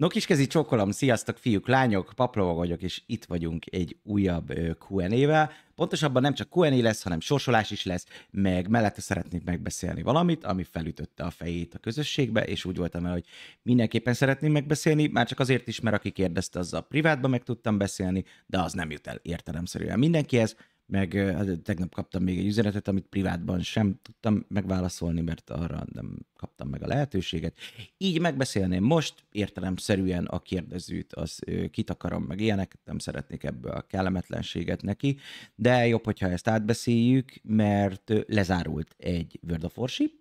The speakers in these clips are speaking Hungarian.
No, kiskezi csokolom, sziasztok fiúk, lányok, paplovag vagyok, és itt vagyunk egy újabb Q&A-vel. Pontosabban nem csak Q&A lesz, hanem sorsolás is lesz, meg mellette szeretnék megbeszélni valamit, ami felütötte a fejét a közösségbe, és úgy voltam el, hogy mindenképpen szeretném megbeszélni, már csak azért is, mert aki kérdezte, az a privátban meg tudtam beszélni, de az nem jut el értelemszerűen mindenkihez, meg hát, tegnap kaptam még egy üzenetet, amit privátban sem tudtam megválaszolni, mert arra nem kaptam meg a lehetőséget. Így megbeszélném most értelemszerűen a kérdezőt, az kitakarom meg ilyenek, nem szeretnék ebből a kellemetlenséget neki, de jobb, hogyha ezt átbeszéljük, mert lezárult egy World of Warship,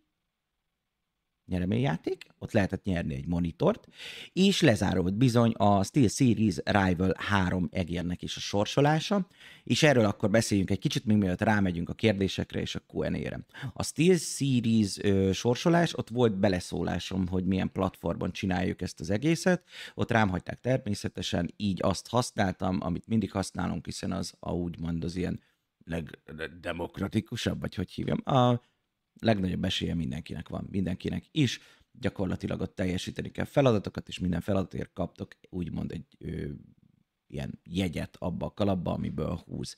nyereményjáték, ott lehetett nyerni egy monitort, és lezárult bizony a Steel Series Rival 3 egérnek is a sorsolása, és erről akkor beszéljünk egy kicsit, még mielőtt rámegyünk a kérdésekre és a Q&A-re. A Steel Series ö, sorsolás, ott volt beleszólásom, hogy milyen platformon csináljuk ezt az egészet, ott rám hagyták természetesen, így azt használtam, amit mindig használunk, hiszen az, a úgymond az ilyen legdemokratikusabb, vagy hogy hívjam, a legnagyobb esélye mindenkinek van, mindenkinek is. Gyakorlatilag ott teljesíteni kell feladatokat, és minden feladatért kaptok úgymond egy ö, ilyen jegyet abba a kalapba, amiből húz.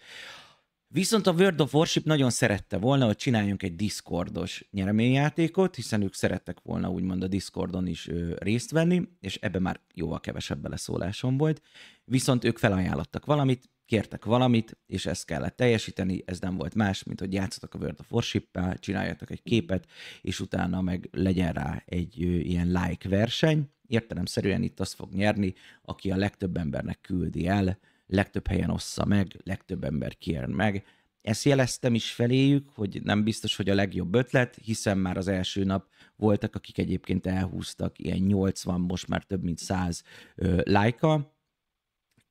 Viszont a World of Warship nagyon szerette volna, hogy csináljunk egy Discordos nyereményjátékot, hiszen ők szerettek volna úgymond a Discordon is ö, részt venni, és ebben már jóval kevesebb beleszólásom volt. Viszont ők felajánlottak valamit, kértek valamit, és ezt kellett teljesíteni, ez nem volt más, mint hogy játszatok a World of Warship-el, csináljatok egy képet, és utána meg legyen rá egy ilyen like verseny. Értelemszerűen itt azt fog nyerni, aki a legtöbb embernek küldi el, legtöbb helyen ossza meg, legtöbb ember kér meg. Ezt jeleztem is feléjük, hogy nem biztos, hogy a legjobb ötlet, hiszen már az első nap voltak, akik egyébként elhúztak ilyen 80, most már több mint 100 lájka,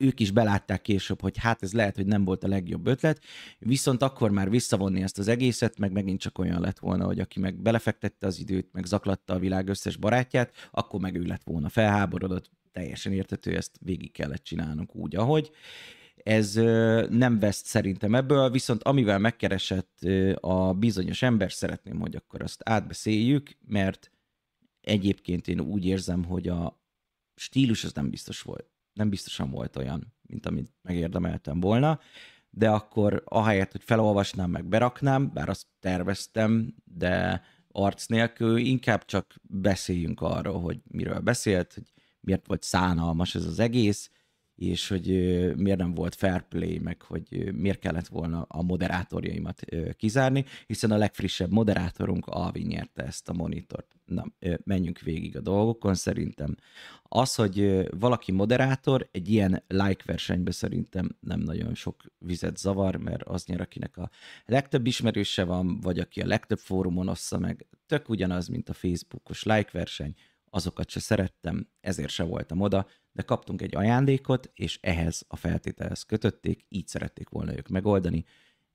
ők is belátták később, hogy hát ez lehet, hogy nem volt a legjobb ötlet, viszont akkor már visszavonni ezt az egészet, meg megint csak olyan lett volna, hogy aki meg belefektette az időt, meg zaklatta a világ összes barátját, akkor meg ő lett volna felháborodott, teljesen értető, ezt végig kellett csinálnunk úgy, ahogy. Ez nem veszt szerintem ebből, viszont amivel megkeresett a bizonyos ember, szeretném, hogy akkor azt átbeszéljük, mert egyébként én úgy érzem, hogy a stílus az nem biztos volt nem biztosan volt olyan, mint amit megérdemeltem volna, de akkor ahelyett, hogy felolvasnám, meg beraknám, bár azt terveztem, de arc nélkül inkább csak beszéljünk arról, hogy miről beszélt, hogy miért volt szánalmas ez az egész, és hogy miért nem volt fair play, meg hogy miért kellett volna a moderátorjaimat kizárni, hiszen a legfrissebb moderátorunk Alvin nyerte ezt a monitort. Na, menjünk végig a dolgokon szerintem. Az, hogy valaki moderátor, egy ilyen like versenyben szerintem nem nagyon sok vizet zavar, mert az nyer, akinek a legtöbb ismerőse van, vagy aki a legtöbb fórumon ossza meg, tök ugyanaz, mint a Facebookos like verseny, azokat se szerettem, ezért se voltam oda, de kaptunk egy ajándékot, és ehhez a feltételhez kötötték, így szerették volna ők megoldani.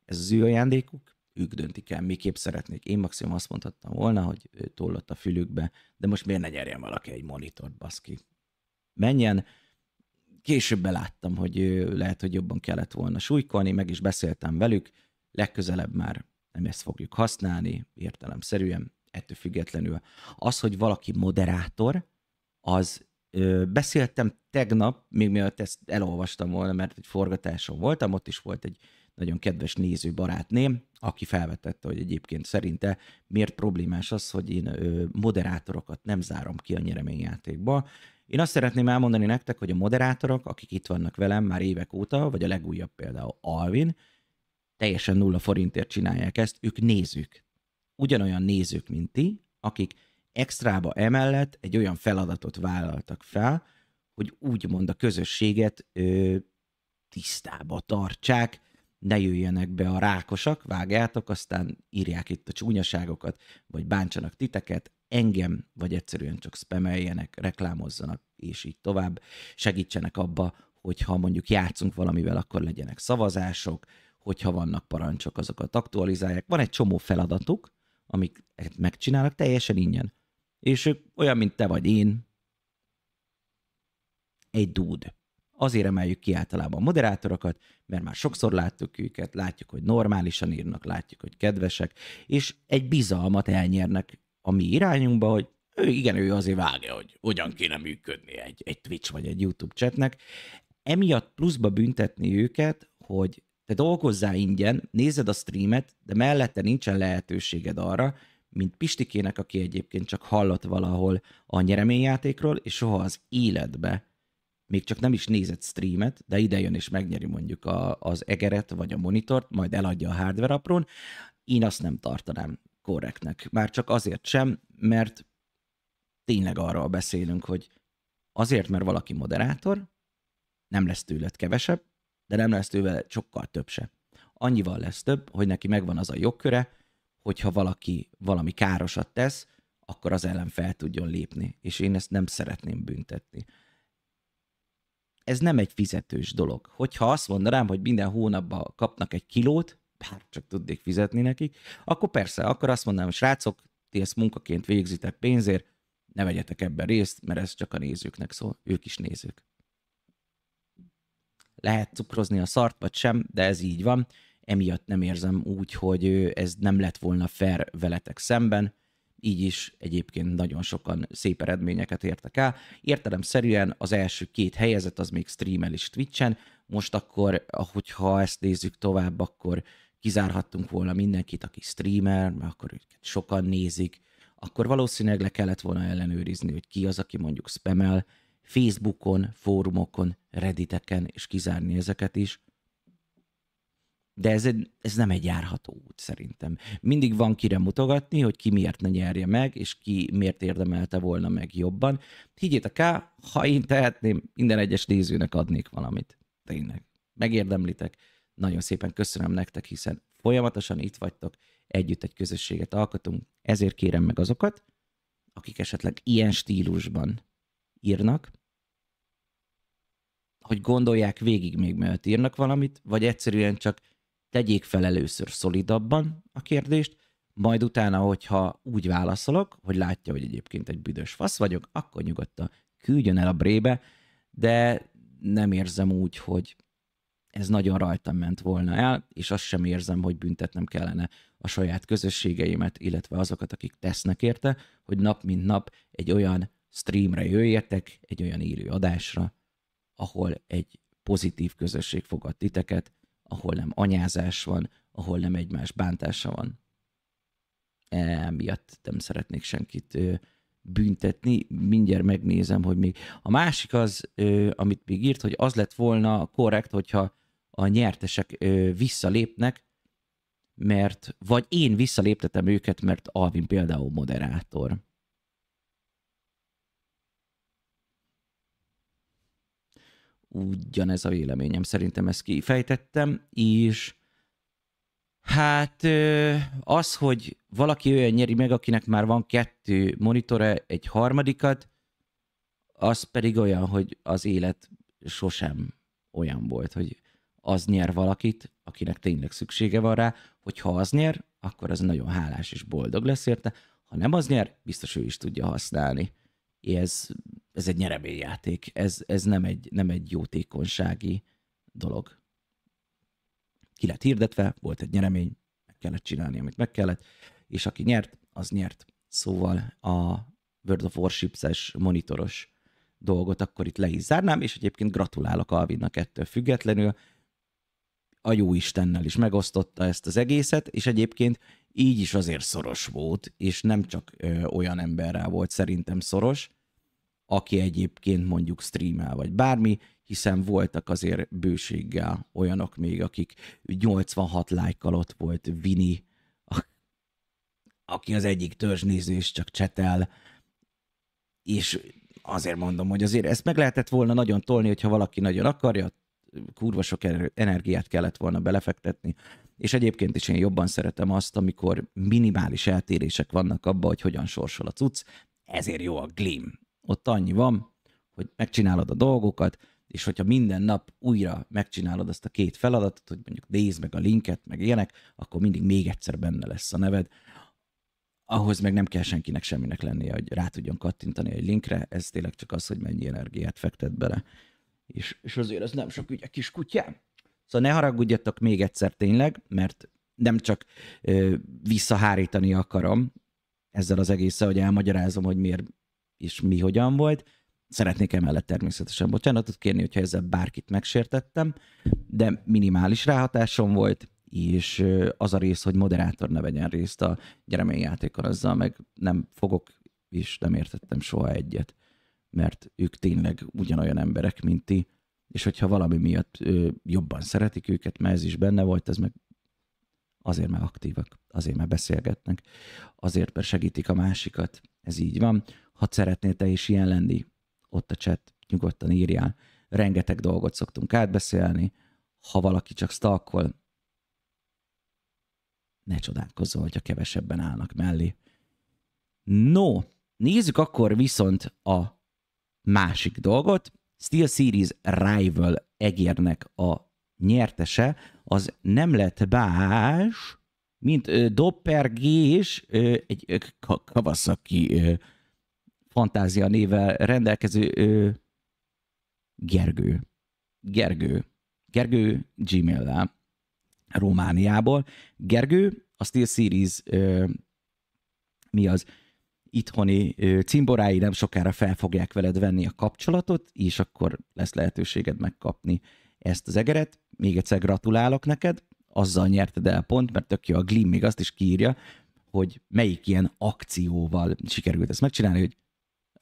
Ez az ő ajándékuk, ők döntik el, miképp szeretnék. Én maximum azt mondhattam volna, hogy ő tollott a fülükbe, de most miért ne nyerjen valaki egy monitort, baszki. Menjen, később beláttam, hogy lehet, hogy jobban kellett volna súlykolni, meg is beszéltem velük, legközelebb már nem ezt fogjuk használni, értelemszerűen, ettől függetlenül. Az, hogy valaki moderátor, az Beszéltem tegnap, még mielőtt ezt elolvastam volna, mert egy forgatáson voltam, ott is volt egy nagyon kedves néző barátném, aki felvetette, hogy egyébként szerinte miért problémás az, hogy én moderátorokat nem zárom ki a nyereményjátékba. Én azt szeretném elmondani nektek, hogy a moderátorok, akik itt vannak velem már évek óta, vagy a legújabb például Alvin, teljesen nulla forintért csinálják ezt, ők nézők. Ugyanolyan nézők, mint ti, akik Extrába emellett egy olyan feladatot vállaltak fel, hogy úgymond a közösséget ö, tisztába tartsák, ne jöjjenek be a rákosak, vágjátok, aztán írják itt a csúnyaságokat, vagy bántsanak titeket, engem, vagy egyszerűen csak spameljenek, reklámozzanak, és így tovább. Segítsenek abba, hogyha mondjuk játszunk valamivel, akkor legyenek szavazások, hogyha vannak parancsok, azokat aktualizálják. Van egy csomó feladatuk, amik hát megcsinálnak teljesen ingyen és ők olyan, mint te vagy én, egy dúd. Azért emeljük ki általában a moderátorokat, mert már sokszor láttuk őket, látjuk, hogy normálisan írnak, látjuk, hogy kedvesek, és egy bizalmat elnyernek a mi irányunkba, hogy ő, igen, ő azért vágja, hogy hogyan kéne működni egy, egy Twitch vagy egy YouTube chatnek. Emiatt pluszba büntetni őket, hogy te dolgozzál ingyen, nézed a streamet, de mellette nincsen lehetőséged arra, mint Pistikének, aki egyébként csak hallott valahol a nyereményjátékról, és soha az életbe még csak nem is nézett streamet, de ide jön és megnyeri mondjuk a, az egeret vagy a monitort, majd eladja a hardware aprón, én azt nem tartanám korrektnek. Már csak azért sem, mert tényleg arról beszélünk, hogy azért, mert valaki moderátor, nem lesz tőled kevesebb, de nem lesz tőle sokkal több se. Annyival lesz több, hogy neki megvan az a jogköre, hogyha valaki valami károsat tesz, akkor az ellen fel tudjon lépni, és én ezt nem szeretném büntetni. Ez nem egy fizetős dolog. Hogyha azt mondanám, hogy minden hónapban kapnak egy kilót, bár csak tudnék fizetni nekik, akkor persze, akkor azt mondanám, hogy srácok, ti ezt munkaként végzitek pénzért, ne vegyetek ebben részt, mert ez csak a nézőknek szól, ők is nézők. Lehet cukrozni a szart, vagy sem, de ez így van, emiatt nem érzem úgy, hogy ez nem lett volna fair veletek szemben, így is egyébként nagyon sokan szép eredményeket értek el. Értelemszerűen az első két helyezett az még streamel is Twitchen, most akkor, ahogyha ezt nézzük tovább, akkor kizárhattunk volna mindenkit, aki streamer, mert akkor őket sokan nézik, akkor valószínűleg le kellett volna ellenőrizni, hogy ki az, aki mondjuk spamel, Facebookon, fórumokon, redditeken, és kizárni ezeket is. De ez, egy, ez nem egy járható út szerintem. Mindig van kire mutogatni, hogy ki miért ne nyerje meg, és ki miért érdemelte volna meg jobban. Higgyétek el, ha én tehetném, minden egyes nézőnek adnék valamit. Tényleg. Megérdemlitek. Nagyon szépen köszönöm nektek, hiszen folyamatosan itt vagytok, együtt egy közösséget alkotunk. Ezért kérem meg azokat, akik esetleg ilyen stílusban írnak, hogy gondolják végig még, mielőtt írnak valamit, vagy egyszerűen csak tegyék fel először szolidabban a kérdést, majd utána, hogyha úgy válaszolok, hogy látja, hogy egyébként egy büdös fasz vagyok, akkor nyugodtan küldjön el a brébe, de nem érzem úgy, hogy ez nagyon rajtam ment volna el, és azt sem érzem, hogy büntetnem kellene a saját közösségeimet, illetve azokat, akik tesznek érte, hogy nap mint nap egy olyan streamre jöjjetek, egy olyan élő adásra, ahol egy pozitív közösség fogad titeket, ahol nem anyázás van, ahol nem egymás bántása van. Emiatt nem szeretnék senkit büntetni. Mindjárt megnézem, hogy még. A másik az, amit még írt, hogy az lett volna korrekt, hogyha a nyertesek visszalépnek, mert vagy én visszaléptetem őket, mert Alvin például moderátor. ugyanez a véleményem. Szerintem ezt kifejtettem, és hát az, hogy valaki olyan nyeri meg, akinek már van kettő monitore, egy harmadikat, az pedig olyan, hogy az élet sosem olyan volt, hogy az nyer valakit, akinek tényleg szüksége van rá, hogyha az nyer, akkor az nagyon hálás és boldog lesz érte, ha nem az nyer, biztos ő is tudja használni. Ez ez egy nyereményjáték, ez, ez nem, egy, nem egy jótékonysági dolog. Ki lett hirdetve, volt egy nyeremény, meg kellett csinálni, amit meg kellett, és aki nyert, az nyert. Szóval a World of Warships-es monitoros dolgot akkor itt le is zárnám, és egyébként gratulálok Alvinnak ettől függetlenül. A jó Istennel is megosztotta ezt az egészet, és egyébként így is azért szoros volt, és nem csak ö, olyan emberrel volt szerintem szoros, aki egyébként mondjuk streamel, vagy bármi, hiszen voltak azért bőséggel olyanok még, akik 86 lájkkal ott volt Vini, aki az egyik törzsnéző és csak csetel, és azért mondom, hogy azért ezt meg lehetett volna nagyon tolni, hogyha valaki nagyon akarja, kurva sok energiát kellett volna belefektetni, és egyébként is én jobban szeretem azt, amikor minimális eltérések vannak abban, hogy hogyan sorsol a cucc, ezért jó a Glim ott annyi van, hogy megcsinálod a dolgokat, és hogyha minden nap újra megcsinálod azt a két feladatot, hogy mondjuk nézd meg a linket, meg ilyenek, akkor mindig még egyszer benne lesz a neved. Ahhoz meg nem kell senkinek semminek lennie, hogy rá tudjon kattintani egy linkre, ez tényleg csak az, hogy mennyi energiát fektet bele. És, és azért ez nem sok ügy a kis kutyám. Szóval ne haragudjatok még egyszer tényleg, mert nem csak ö, visszahárítani akarom ezzel az egésszel, hogy elmagyarázom, hogy miért és mi hogyan volt. Szeretnék emellett természetesen bocsánatot kérni, hogyha ezzel bárkit megsértettem, de minimális ráhatásom volt, és az a rész, hogy moderátor ne vegyen részt a gyereményjátékon, azzal meg nem fogok, és nem értettem soha egyet, mert ők tényleg ugyanolyan emberek, mint ti, és hogyha valami miatt jobban szeretik őket, mert ez is benne volt, ez meg azért, mert aktívak, azért, mert beszélgetnek, azért, mert segítik a másikat, ez így van ha szeretnél te is ilyen lenni, ott a chat, nyugodtan írjál. Rengeteg dolgot szoktunk átbeszélni, ha valaki csak stalkol, ne csodálkozzon, hogyha kevesebben állnak mellé. No, nézzük akkor viszont a másik dolgot. Steel Series Rival egérnek a nyertese, az nem lett más, mint doppergés egy Kawasaki fantázia nével rendelkező ő, Gergő. Gergő. Gergő gmail Romániából. Gergő a Steel Series ö, mi az itthoni ö, cimborái nem sokára fel fogják veled venni a kapcsolatot, és akkor lesz lehetőséged megkapni ezt az egeret. Még egyszer gratulálok neked, azzal nyerted el pont, mert tök jó a Glim még azt is kírja, hogy melyik ilyen akcióval sikerült ezt megcsinálni, hogy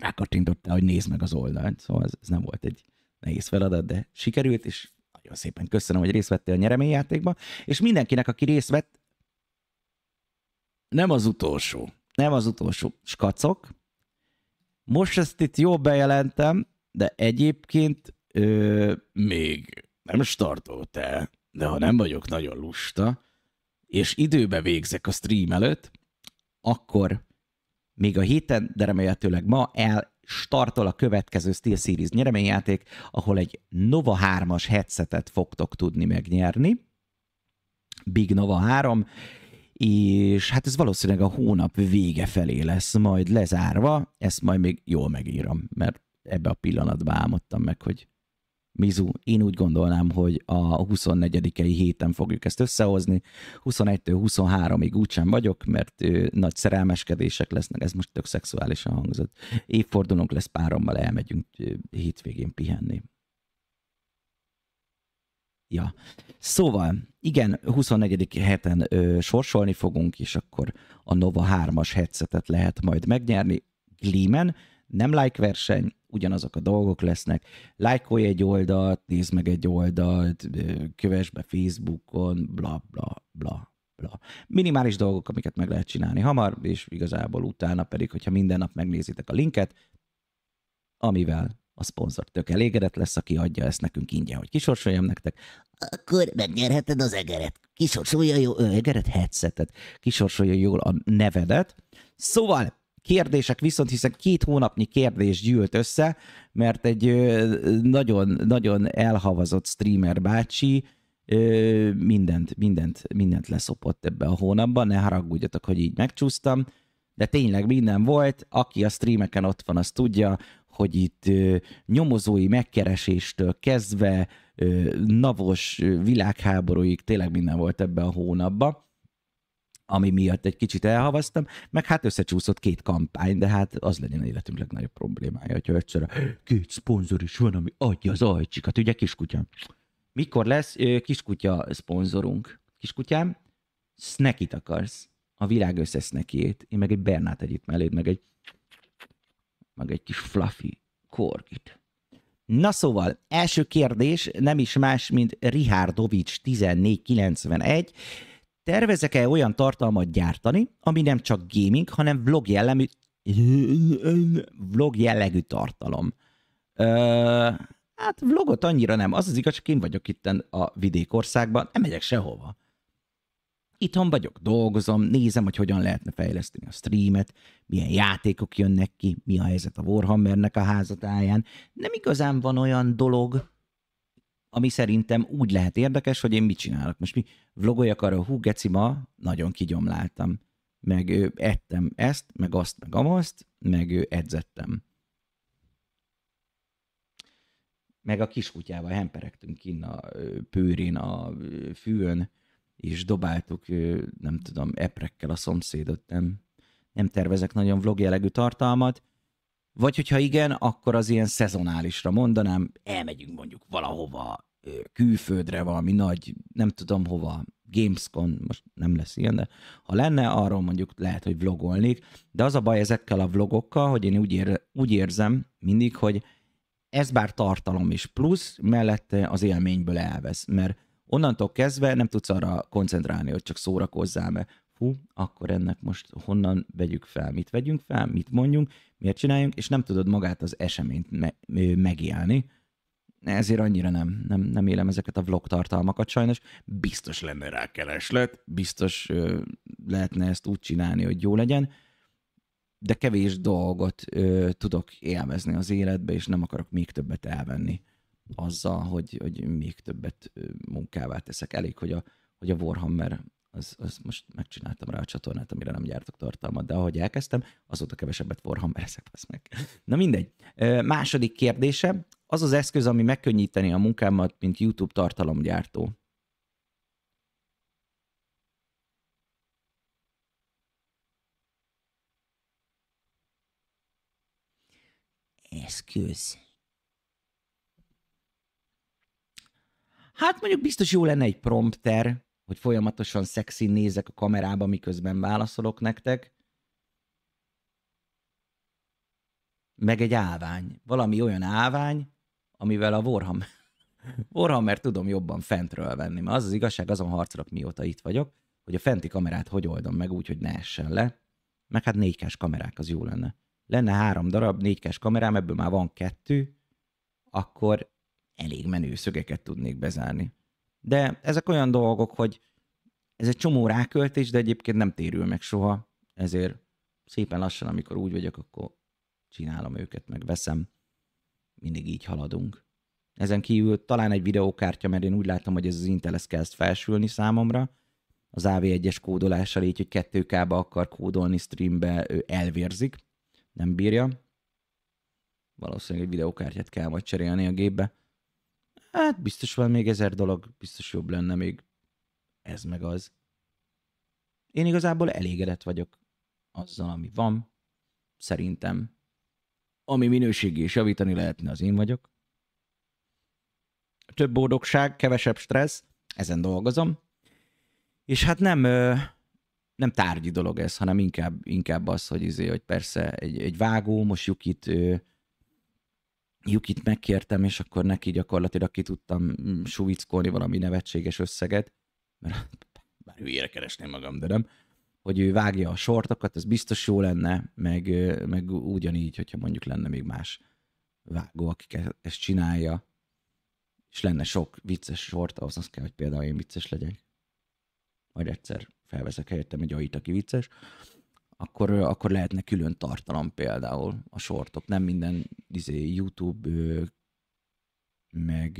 rákattintottál, hogy nézd meg az oldalt. Szóval ez, ez nem volt egy nehéz feladat, de sikerült, és nagyon szépen köszönöm, hogy részt vettél a nyereményjátékba, és mindenkinek, aki részt vett, nem az utolsó, nem az utolsó skacok. Most ezt itt jó bejelentem, de egyébként ö, még nem startolt el, de ha nem vagyok nagyon lusta, és időbe végzek a stream előtt, akkor még a héten, de remélhetőleg ma el startol a következő SteelSeries nyereményjáték, ahol egy Nova 3-as headsetet fogtok tudni megnyerni. Big Nova 3, és hát ez valószínűleg a hónap vége felé lesz majd lezárva, ezt majd még jól megírom, mert ebbe a pillanatban álmodtam meg, hogy Mizu, én úgy gondolnám, hogy a 24-i héten fogjuk ezt összehozni. 21-től 23-ig úgysem vagyok, mert ő, nagy szerelmeskedések lesznek, ez most tök szexuálisan hangzott. Évfordulónk lesz párommal, elmegyünk ö, hétvégén pihenni. Ja. Szóval, igen, 24. heten ö, sorsolni fogunk, és akkor a Nova 3-as headsetet lehet majd megnyerni. Glímen, nem like verseny, ugyanazok a dolgok lesznek. Lájkolj egy oldalt, nézd meg egy oldalt, kövess be Facebookon, bla, bla, bla, bla. Minimális dolgok, amiket meg lehet csinálni hamar, és igazából utána pedig, hogyha minden nap megnézitek a linket, amivel a szponzor tök elégedett lesz, aki adja ezt nekünk ingyen, hogy kisorsoljam nektek. Akkor megnyerheted az egeret. Kisorsolja jó egeret headsetet. Kisorsolja jól a nevedet. Szóval kérdések viszont, hiszen két hónapnyi kérdés gyűlt össze, mert egy nagyon-nagyon elhavazott streamer bácsi mindent, mindent, mindent leszopott ebbe a hónapban, ne haragudjatok, hogy így megcsúsztam, de tényleg minden volt, aki a streameken ott van, az tudja, hogy itt nyomozói megkereséstől kezdve navos világháborúig tényleg minden volt ebbe a hónapba ami miatt egy kicsit elhavaztam, meg hát összecsúszott két kampány, de hát az legyen életünk legnagyobb problémája, hogyha egyszerre két szponzor is van, ami adja az ajcsikat, ugye kiskutya? Mikor lesz kiskutya szponzorunk? Kiskutyám, snackit akarsz. A világ összes snackjét, Én meg egy Bernát együtt melléd, meg egy meg egy kis fluffy korgit. Na szóval, első kérdés nem is más, mint Rihardovics 1491. Tervezek-e olyan tartalmat gyártani, ami nem csak gaming, hanem vlog jellemű, vlog jellegű tartalom? Ö, hát vlogot annyira nem. Az az igaz, csak én vagyok itt a vidékországban, nem megyek sehova. Itthon vagyok, dolgozom, nézem, hogy hogyan lehetne fejleszteni a streamet, milyen játékok jönnek ki, mi a helyzet a Warhammernek a házatáján. Nem igazán van olyan dolog, ami szerintem úgy lehet érdekes, hogy én mit csinálok. Most mi vlogoljak arra, hú, geci, ma nagyon kigyomláltam. Meg ő, ettem ezt, meg azt, meg amazt, meg ő, edzettem. Meg a kiskutyával hemperegtünk kinn a pőrén, a fűön, és dobáltuk, nem tudom, eprekkel a szomszédot, nem, nem tervezek nagyon vlog jellegű tartalmat, vagy hogyha igen, akkor az ilyen szezonálisra mondanám, elmegyünk mondjuk valahova külföldre, valami nagy, nem tudom hova, Gamescon, most nem lesz ilyen, de ha lenne, arról mondjuk lehet, hogy vlogolnék, de az a baj ezekkel a vlogokkal, hogy én úgy, ér, úgy érzem mindig, hogy ez bár tartalom is plusz, mellette az élményből elvesz, mert onnantól kezdve nem tudsz arra koncentrálni, hogy csak szórakozzál, mert fú, akkor ennek most honnan vegyük fel, mit vegyünk fel, mit mondjunk, miért csináljunk, és nem tudod magát az eseményt me- megélni, ezért annyira nem, nem, nem élem ezeket a vlog tartalmakat sajnos. Biztos lenne rá kereslet, biztos ö, lehetne ezt úgy csinálni, hogy jó legyen, de kevés dolgot ö, tudok élvezni az életbe, és nem akarok még többet elvenni azzal, hogy, hogy még többet munkává teszek. Elég, hogy a, hogy a Warhammer az, az most megcsináltam rá a csatornát, amire nem gyártok tartalmat, de ahogy elkezdtem, azóta kevesebbet forham ezek az meg. Na mindegy. E, második kérdése, az az eszköz, ami megkönnyíteni a munkámat, mint YouTube tartalomgyártó. Eszköz. Hát mondjuk biztos jó lenne egy prompter, hogy folyamatosan szexi nézek a kamerába, miközben válaszolok nektek. Meg egy ávány, Valami olyan ávány, amivel a Warhammer, Warhammer tudom jobban fentről venni. Mert az az igazság, azon harcolok mióta itt vagyok, hogy a fenti kamerát hogy oldom meg úgy, hogy ne essen le. Meg hát négykás kamerák, az jó lenne. Lenne három darab négykás kamerám, ebből már van kettő, akkor elég menő szögeket tudnék bezárni. De ezek olyan dolgok, hogy ez egy csomó ráköltés, de egyébként nem térül meg soha, ezért szépen lassan, amikor úgy vagyok, akkor csinálom őket, meg veszem. Mindig így haladunk. Ezen kívül talán egy videókártya, mert én úgy látom, hogy ez az Intel ez kezd felsülni számomra, az AV1-es kódolással így, hogy 2 k akar kódolni streambe, ő elvérzik, nem bírja. Valószínűleg egy videókártyát kell majd cserélni a gépbe hát biztos van még ezer dolog, biztos jobb lenne még ez meg az. Én igazából elégedett vagyok azzal, ami van, szerintem. Ami minőségi és javítani lehetne, az én vagyok. Több boldogság, kevesebb stressz, ezen dolgozom. És hát nem, nem tárgyi dolog ez, hanem inkább, inkább az, hogy, izé, hogy persze egy, egy vágó, most Jukit Jukit megkértem, és akkor neki gyakorlatilag ki tudtam mm, suvickolni valami nevetséges összeget, mert bár hülyére keresném magam, de nem, hogy ő vágja a sortokat, ez biztos jó lenne, meg, meg ugyanígy, hogyha mondjuk lenne még más vágó, aki e-, ezt csinálja, és lenne sok vicces sort, ahhoz az kell, hogy például én vicces legyek. Majd egyszer felveszek helyettem egy ait, aki vicces akkor, akkor lehetne külön tartalom például a sortok. Nem minden izé, YouTube, meg,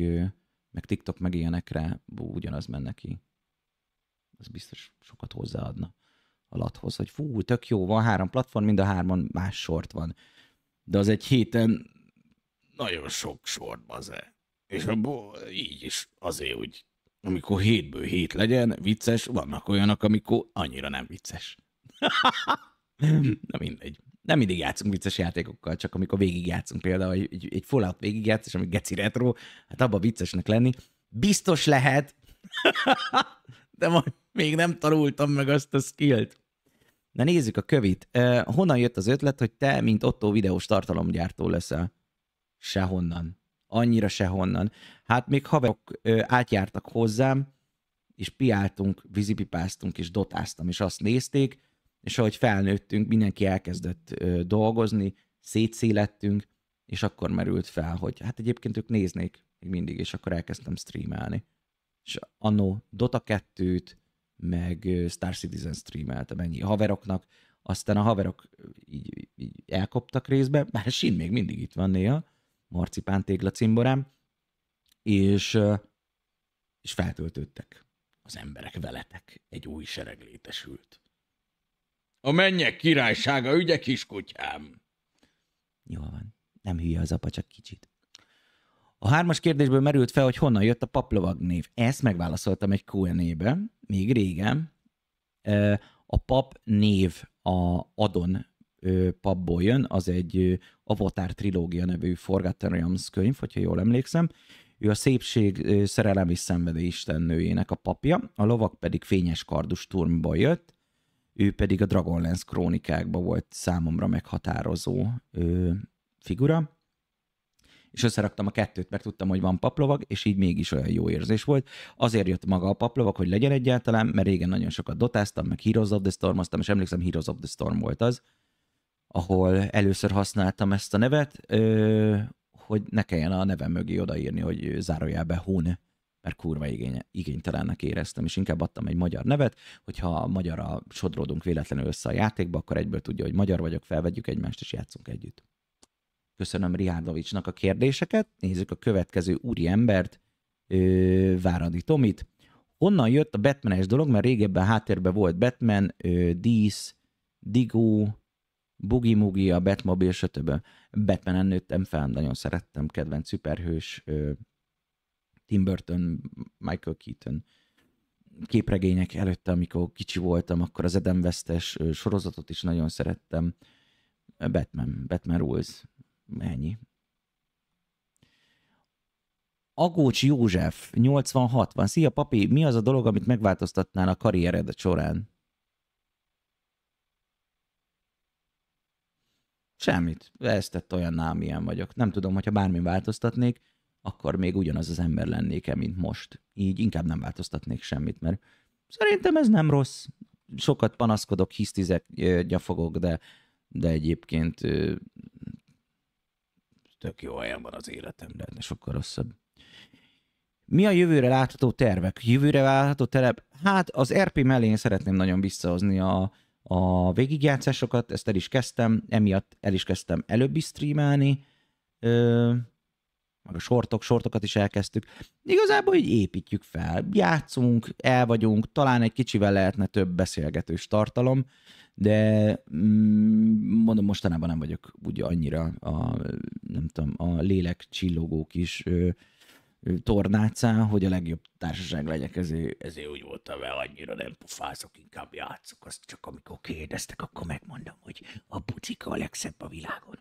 meg TikTok, meg ilyenekre bú, ugyanaz menne ki. Az biztos sokat hozzáadna a lathoz, hogy fú, tök jó, van három platform, mind a hárman más sort van. De az egy héten nagyon sok sort, -e. És abból így is azért úgy, amikor hétből hét legyen, vicces, vannak olyanok, amikor annyira nem vicces. Na mindegy. Nem mindig játszunk vicces játékokkal, csak amikor játszunk, például egy, egy Fallout végig és ami geci retro, hát abban viccesnek lenni. Biztos lehet, de majd még nem tanultam meg azt a skillt. Na nézzük a kövit. Honnan jött az ötlet, hogy te, mint Otto videós tartalomgyártó leszel? Sehonnan. Annyira sehonnan. Hát még haverok átjártak hozzám, és piáltunk, vízipipáztunk, és dotáztam, és azt nézték, és ahogy felnőttünk, mindenki elkezdett dolgozni, szétszélettünk, és akkor merült fel, hogy hát egyébként ők néznék még mindig, és akkor elkezdtem streamelni. És annó Dota 2-t, meg Star Citizen streameltem ennyi haveroknak, aztán a haverok így, így elkoptak részbe, bár Sin még mindig itt van néha, marcipán tégla cimborám, és, és feltöltöttek az emberek veletek, egy új sereg létesült. A mennyek királysága ügye kiskutyám. Jól van. Nem hülye az apa, csak kicsit. A hármas kérdésből merült fel, hogy honnan jött a paplovag név. Ezt megválaszoltam egy Q&A-be, még régen. A pap név a Adon papból jön, az egy Avatar trilógia nevű Forgotten Realms könyv, hogyha jól emlékszem. Ő a szépség, szerelem és szenvedély istennőjének a papja, a lovak pedig fényes kardus turmból jött, ő pedig a Dragonlance krónikákban volt számomra meghatározó ö, figura, és összeraktam a kettőt, mert tudtam, hogy van paplovag, és így mégis olyan jó érzés volt. Azért jött maga a paplovag, hogy legyen egyáltalán, mert régen nagyon sokat dotáztam, meg Heroes of the storm és emlékszem, Heroes of the Storm volt az, ahol először használtam ezt a nevet, ö, hogy ne kelljen a nevem mögé odaírni, hogy zárójelbe Hune mert kurva igény, igénytelennek éreztem, és inkább adtam egy magyar nevet, hogyha magyarra sodródunk véletlenül össze a játékba, akkor egyből tudja, hogy magyar vagyok, felvegyük egymást, és játszunk együtt. Köszönöm Riárdovicsnak a kérdéseket, nézzük a következő embert, ö, Váradi Tomit. Honnan jött a Batmanes dolog, mert régebben háttérben volt Batman, ö, Dísz, Digó, Bugi Mugi, a Batmobile, stb. Batmanen nőttem fel, nagyon szerettem, kedvenc szuperhős, ö, Tim Burton, Michael Keaton képregények előtte, amikor kicsi voltam, akkor az Adam west sorozatot is nagyon szerettem. Batman, Batman Rules, ennyi. Agócs József, 80-60. Szia, papi! Mi az a dolog, amit megváltoztatnál a karriered során? Semmit. Ezt tett olyan, amilyen vagyok. Nem tudom, hogyha bármi változtatnék, akkor még ugyanaz az ember lennék-e, mint most. Így inkább nem változtatnék semmit, mert szerintem ez nem rossz. Sokat panaszkodok, hisztizek, gyafogok, de, de egyébként tök jó helyen van az életem, de sokkal rosszabb. Mi a jövőre látható tervek? Jövőre látható terep? Hát az RP mellé én szeretném nagyon visszahozni a, a végigjátszásokat, ezt el is kezdtem, emiatt el is kezdtem előbbi streamelni. Ö- meg a sortok, sortokat is elkezdtük. Igazából így építjük fel, játszunk, el vagyunk, talán egy kicsivel lehetne több beszélgetős tartalom, de mm, mondom, mostanában nem vagyok ugye annyira a, nem tudom, a lélek csillogó kis ö, ö, tornácán, hogy a legjobb társaság legyek, ezért, ezért úgy voltam vele, annyira nem pofázok, inkább játszok, azt csak amikor kérdeztek, akkor megmondom, hogy a bucika a legszebb a világon.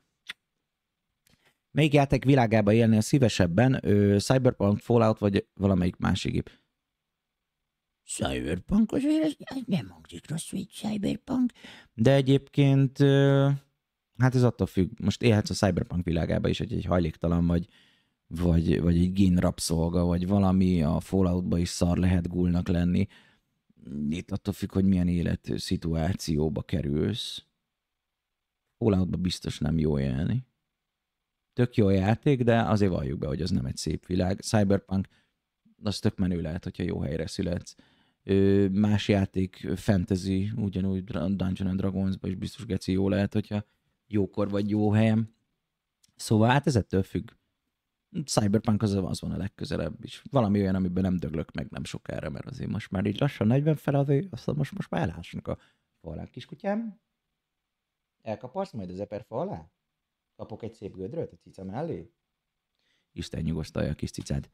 Melyik játék világába a szívesebben? Ö, Cyberpunk, Fallout vagy valamelyik másik gép? Cyberpunk, érezni, az nem hangzik rossz, hogy Cyberpunk. De egyébként, ö, hát ez attól függ, most élhetsz a Cyberpunk világába is, hogy egy hajléktalan vagy, vagy, vagy egy gén rabszolga, vagy valami, a Falloutba is szar lehet gulnak lenni. Itt attól függ, hogy milyen élet szituációba kerülsz. Falloutba biztos nem jó élni tök jó játék, de azért valljuk be, hogy az nem egy szép világ. Cyberpunk, az tök menő lehet, hogyha jó helyre születsz. Ö, más játék, fantasy, ugyanúgy Dungeon and dragons is biztos geci jó lehet, hogyha jókor vagy jó helyem. Szóval hát ez ettől függ. Cyberpunk az, az van a legközelebb is. Valami olyan, amiben nem döglök meg nem sokára, mert azért most már így lassan 40 fel Azt aztán most, most már elhássunk a falán. Kiskutyám, elkaparsz majd az eper falá? Kapok egy szép gödröt a cica mellé? Isten nyugosztalja a kis cicád.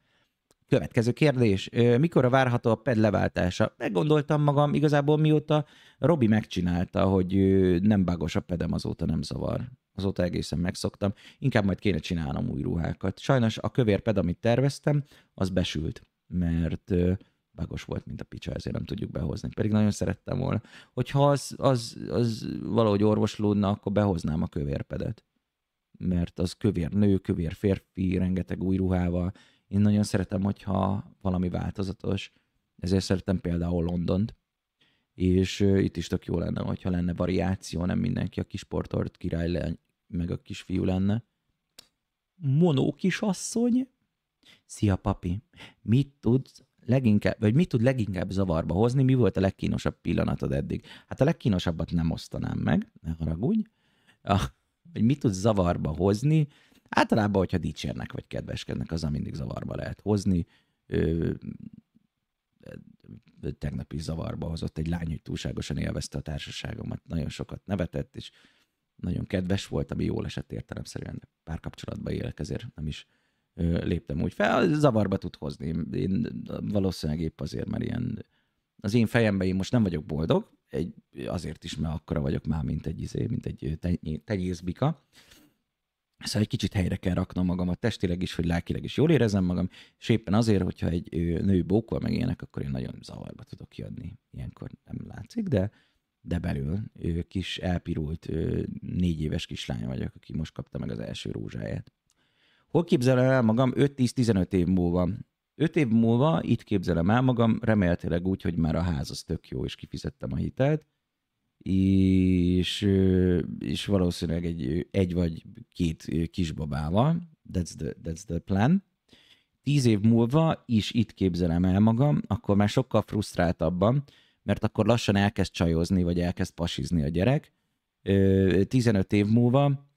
Következő kérdés. Mikor a várható a PED leváltása? Meggondoltam magam igazából mióta Robi megcsinálta, hogy nem bágos a pedem, azóta nem zavar. Azóta egészen megszoktam. Inkább majd kéne csinálnom új ruhákat. Sajnos a kövér ped, amit terveztem, az besült, mert bágos volt, mint a picsa, ezért nem tudjuk behozni. Pedig nagyon szerettem volna. Hogyha az, az, az valahogy orvoslódna, akkor behoznám a kövérpedet mert az kövér nő, kövér férfi, rengeteg új ruhával. Én nagyon szeretem, hogyha valami változatos, ezért szeretem például Londont, és itt is tök jó lenne, hogyha lenne variáció, nem mindenki a kis portort király le, meg a kisfiú lenne. Monó kisasszony? Szia, papi! Mit tudsz leginkább, vagy mit tud leginkább zavarba hozni, mi volt a legkínosabb pillanatod eddig? Hát a legkínosabbat nem osztanám meg, ne haragudj. A, vagy mit tud zavarba hozni, általában, hogyha dicsérnek vagy kedveskednek, az mindig zavarba lehet hozni. Ö, tegnap is zavarba hozott egy lány, hogy túlságosan élvezte a társaságomat, nagyon sokat nevetett, és nagyon kedves volt, ami jól esett értelemszerűen párkapcsolatban élek, ezért nem is léptem úgy fel, zavarba tud hozni. Én valószínűleg épp azért, mert ilyen az én fejemben én most nem vagyok boldog, egy, azért is, mert akkora vagyok már, mint egy, izé, mint egy tenyészbika. Szóval egy kicsit helyre kell raknom magam, a testileg is, hogy lelkileg is jól érezem magam, és éppen azért, hogyha egy nő bókol meg ilyenek, akkor én nagyon zavarba tudok jönni. Ilyenkor nem látszik, de, de belül kis elpirult négy éves kislány vagyok, aki most kapta meg az első rózsáját. Hol képzelem el magam 5-10-15 év múlva? Öt év múlva itt képzelem el magam, remélhetőleg úgy, hogy már a ház az tök jó, és kifizettem a hitelt, és, és valószínűleg egy, egy vagy két kisbabával, that's the, that's the plan. Tíz év múlva is itt képzelem el magam, akkor már sokkal frusztráltabban, mert akkor lassan elkezd csajozni, vagy elkezd pasizni a gyerek. 15 év múlva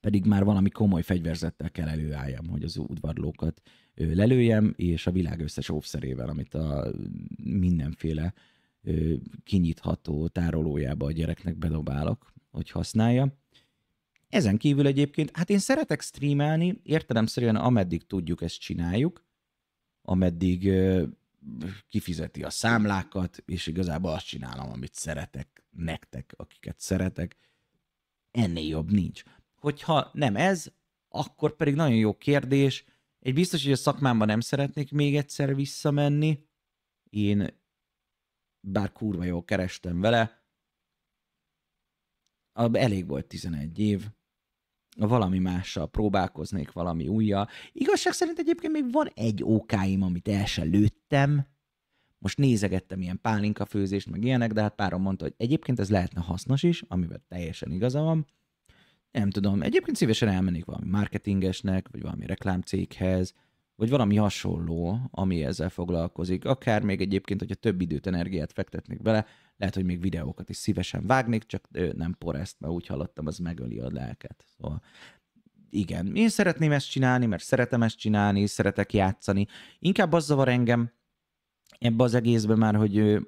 pedig már valami komoly fegyverzettel kell előálljam, hogy az udvarlókat lelőjem, és a világ összes óvszerével, amit a mindenféle kinyitható tárolójába a gyereknek bedobálok, hogy használja. Ezen kívül egyébként, hát én szeretek streamelni, értelemszerűen ameddig tudjuk, ezt csináljuk, ameddig kifizeti a számlákat, és igazából azt csinálom, amit szeretek, nektek, akiket szeretek. Ennél jobb nincs hogyha nem ez, akkor pedig nagyon jó kérdés. Egy biztos, hogy a szakmámban nem szeretnék még egyszer visszamenni. Én bár kurva jól kerestem vele, elég volt 11 év, valami mással próbálkoznék, valami újjal. Igazság szerint egyébként még van egy ókáim, amit el se lőttem. Most nézegettem ilyen pálinka főzést, meg ilyenek, de hát párom mondta, hogy egyébként ez lehetne hasznos is, amivel teljesen igaza van. Nem tudom, egyébként szívesen elmennék valami marketingesnek, vagy valami reklámcéghez, vagy valami hasonló, ami ezzel foglalkozik. Akár még egyébként, hogyha több időt, energiát fektetnék bele, lehet, hogy még videókat is szívesen vágnék, csak nem ezt, mert úgy hallottam, az megöli a lelket. Szóval igen, én szeretném ezt csinálni, mert szeretem ezt csinálni, szeretek játszani. Inkább az zavar engem ebbe az egészben már, hogy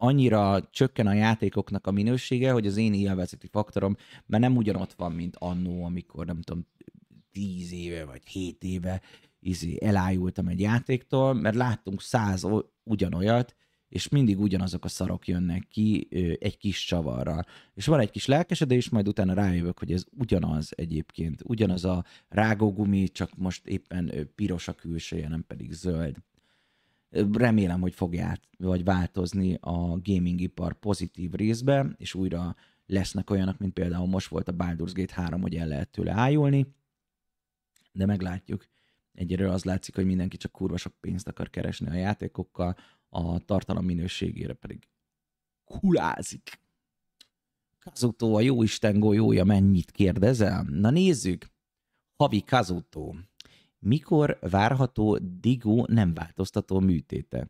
annyira csökken a játékoknak a minősége, hogy az én élvezeti faktorom már nem ugyanott van, mint annó, amikor nem tudom, 10 éve vagy 7 éve izé, elájultam egy játéktól, mert láttunk száz ugyanolyat, és mindig ugyanazok a szarok jönnek ki egy kis csavarral. És van egy kis lelkesedés, majd utána rájövök, hogy ez ugyanaz egyébként, ugyanaz a rágógumi, csak most éppen piros a külsője, nem pedig zöld. Remélem, hogy fog át, vagy változni a gaming ipar pozitív részbe, és újra lesznek olyanok, mint például most volt a Baldur's Gate 3, hogy el lehet tőle ájulni, de meglátjuk. Egyről az látszik, hogy mindenki csak kurva sok pénzt akar keresni a játékokkal, a tartalom minőségére pedig kulázik. Kazutó, a jóisten golyója mennyit kérdezel? Na nézzük! Havi Kazutó, mikor várható digó nem változtató műtéte?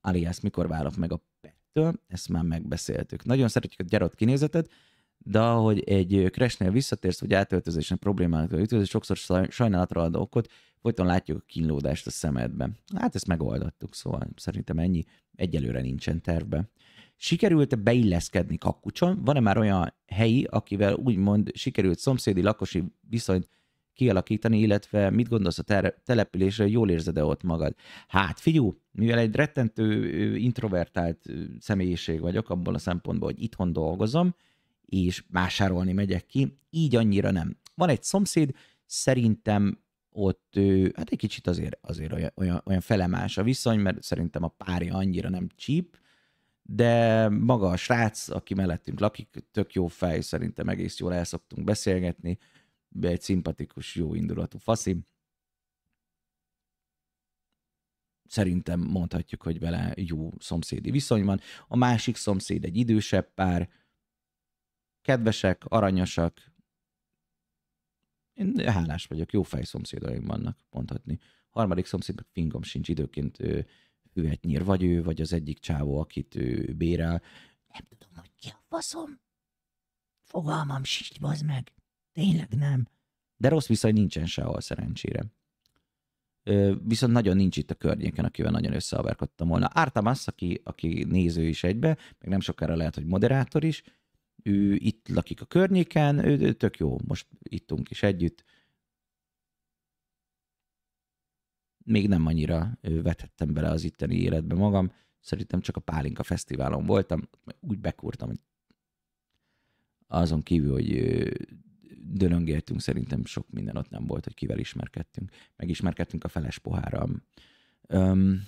Alias, mikor válok meg a pettől? Ezt már megbeszéltük. Nagyon szeretjük a gyarott kinézetet, de ahogy egy crash visszatérsz, vagy átöltözésen problémákkal ütközés, sokszor sajnálatra ad okot, folyton látjuk a kínlódást a szemedben. Hát ezt megoldottuk, szóval szerintem ennyi egyelőre nincsen tervbe. Sikerült-e beilleszkedni kakucson? Van-e már olyan helyi, akivel úgymond sikerült szomszédi lakosi viszonyt kialakítani, illetve mit gondolsz a ter- településre, jól érzed-e ott magad? Hát figyú, mivel egy rettentő introvertált személyiség vagyok abban a szempontból, hogy itthon dolgozom, és vásárolni megyek ki, így annyira nem. Van egy szomszéd, szerintem ott hát egy kicsit azért, azért olyan, olyan, olyan felemás a viszony, mert szerintem a párja annyira nem csíp, de maga a srác, aki mellettünk lakik, tök jó fej, szerintem egész jól el szoktunk beszélgetni, egy szimpatikus, jó indulatú faszim. Szerintem mondhatjuk, hogy vele jó szomszédi viszony van. A másik szomszéd egy idősebb pár, kedvesek, aranyosak. Én hálás vagyok, jó szomszédaim vannak, mondhatni. A harmadik szomszédnak fingom sincs, időként ő, egy nyír, vagy ő, vagy az egyik csávó, akit ő bérel. Nem tudom, hogy ki a faszom. Fogalmam sincs, bazd meg. Tényleg nem. De rossz viszony nincsen sehol szerencsére. Ö, viszont nagyon nincs itt a környéken, akivel nagyon összeavárkodtam volna. Ártamas, aki, aki néző is egybe, meg nem sokára lehet, hogy moderátor is, ő itt lakik a környéken, ő, ő tök jó, most ittunk is együtt. Még nem annyira vetettem bele az itteni életbe magam, szerintem csak a Pálinka Fesztiválon voltam, úgy bekúrtam, hogy azon kívül, hogy dölöngéltünk, szerintem sok minden ott nem volt, hogy kivel ismerkedtünk. Megismerkedtünk a feles pohára. Öm,